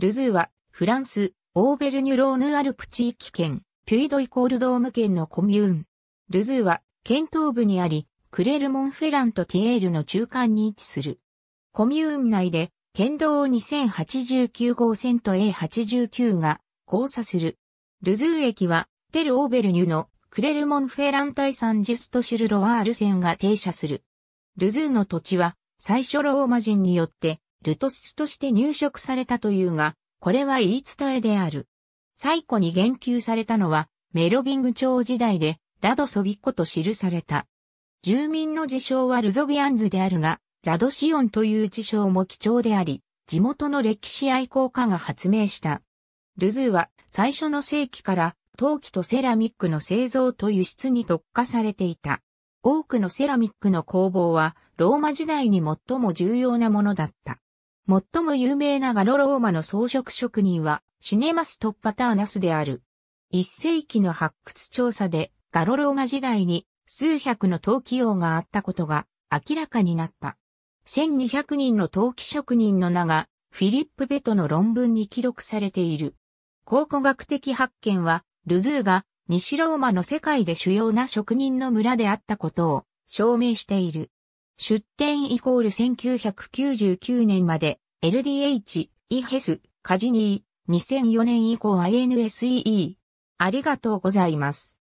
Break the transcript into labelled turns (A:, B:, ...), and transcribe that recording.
A: ルズーは、フランス、オーベルニュローヌアルプ地域圏、ピュイドイコールドーム圏のコミューン。ルズーは、県東部にあり、クレルモンフェランとティエールの中間に位置する。コミューン内で、県道2089号線と A89 が交差する。ルズー駅は、テル・オーベルニュのクレルモンフェラン対サンジュストシュル・ロワール線が停車する。ルズーの土地は、最初ローマ人によってルトスとして入植されたというが、これは言い伝えである。最古に言及されたのは、メロビング朝時代で、ラドソビッコと記された。住民の自称はルゾビアンズであるが、ラドシオンという自称も貴重であり、地元の歴史愛好家が発明した。ルズーは最初の世紀から陶器とセラミックの製造と輸出に特化されていた。多くのセラミックの工房はローマ時代に最も重要なものだった。最も有名なガロローマの装飾職人は、シネマストッパターナスである。一世紀の発掘調査で、ガロローマ時代に数百の陶器用があったことが明らかになった。1200人の陶器職人の名が、フィリップ・ベトの論文に記録されている。考古学的発見は、ルズーが西ローマの世界で主要な職人の村であったことを証明している。出展イコール1999年まで LDH、イヘス、カジニー、2004年以降 INSEE。ありがとうございます。